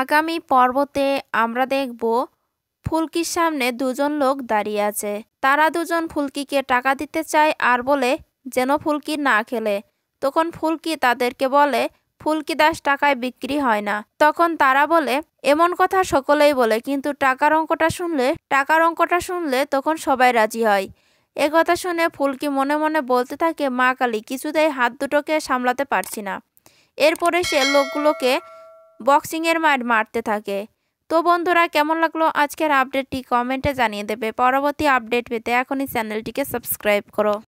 আগামী পর্বতে আমরা দেখব ফুলকির সামনে দুজন লোক দাঁড়িয়ে আছে তারা দুজন ফুলকিকে টাকা দিতে চায় আর বলে যেন ফুলকি না খেলে তখন ফুলকি তাদেরকে বলে ফুলকি দাস টাকায় বিক্রি হয় না তখন তারা বলে এমন কথা সকলেই বলে কিন্তু টাকার অঙ্কটা শুনলে টাকার অঙ্কটা শুনলে তখন সবাই রাজি হয় এ কথা শুনে ফুলকি মনে মনে বলতে থাকে মা কালী কিছুতেই হাত দুটোকে সামলাতে পারছি না এরপরে সে লোকগুলোকে বক্সিংয়ের মাঠ মারতে থাকে তো বন্ধুরা কেমন লাগলো আজকের আপডেটটি কমেন্টে জানিয়ে দেবে পরবর্তী আপডেট পেতে এখনই চ্যানেলটিকে সাবস্ক্রাইব করো